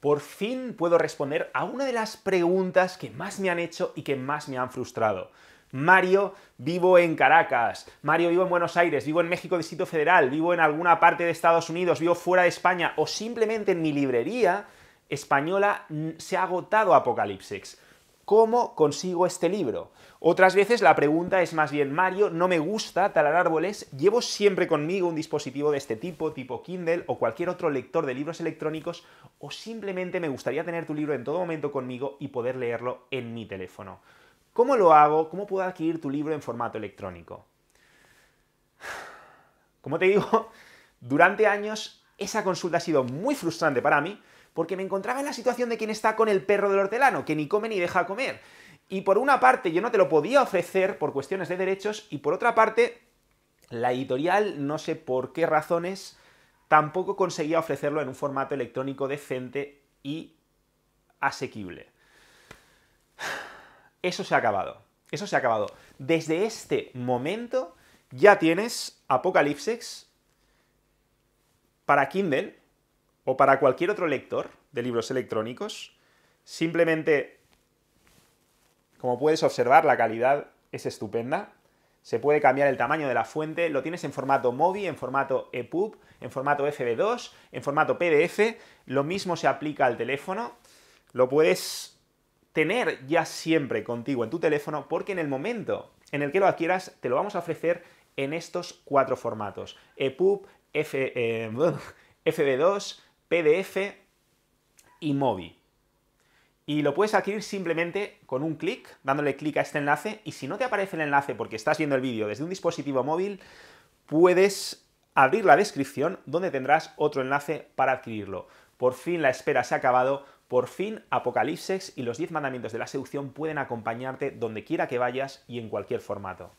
por fin puedo responder a una de las preguntas que más me han hecho y que más me han frustrado. Mario, vivo en Caracas, Mario, vivo en Buenos Aires, vivo en México Distrito Federal, vivo en alguna parte de Estados Unidos, vivo fuera de España o simplemente en mi librería española se ha agotado Apocalipsis. ¿cómo consigo este libro? Otras veces la pregunta es más bien, Mario, no me gusta talar árboles, llevo siempre conmigo un dispositivo de este tipo, tipo Kindle o cualquier otro lector de libros electrónicos, o simplemente me gustaría tener tu libro en todo momento conmigo y poder leerlo en mi teléfono. ¿Cómo lo hago? ¿Cómo puedo adquirir tu libro en formato electrónico? Como te digo, durante años esa consulta ha sido muy frustrante para mí, porque me encontraba en la situación de quien está con el perro del hortelano, que ni come ni deja comer. Y por una parte yo no te lo podía ofrecer por cuestiones de derechos y por otra parte la editorial, no sé por qué razones, tampoco conseguía ofrecerlo en un formato electrónico decente y asequible. Eso se ha acabado. Eso se ha acabado. Desde este momento ya tienes Apocalipsis para Kindle o para cualquier otro lector de libros electrónicos, simplemente, como puedes observar, la calidad es estupenda. Se puede cambiar el tamaño de la fuente, lo tienes en formato MOBI, en formato EPUB, en formato FB2, en formato PDF, lo mismo se aplica al teléfono, lo puedes tener ya siempre contigo en tu teléfono porque en el momento en el que lo adquieras te lo vamos a ofrecer en estos cuatro formatos, EPUB, FB2, eh, PDF y Mobi. Y lo puedes adquirir simplemente con un clic, dándole clic a este enlace, y si no te aparece el enlace porque estás viendo el vídeo desde un dispositivo móvil, puedes abrir la descripción donde tendrás otro enlace para adquirirlo. Por fin la espera se ha acabado, por fin Apocalipsis y los 10 mandamientos de la seducción pueden acompañarte donde quiera que vayas y en cualquier formato.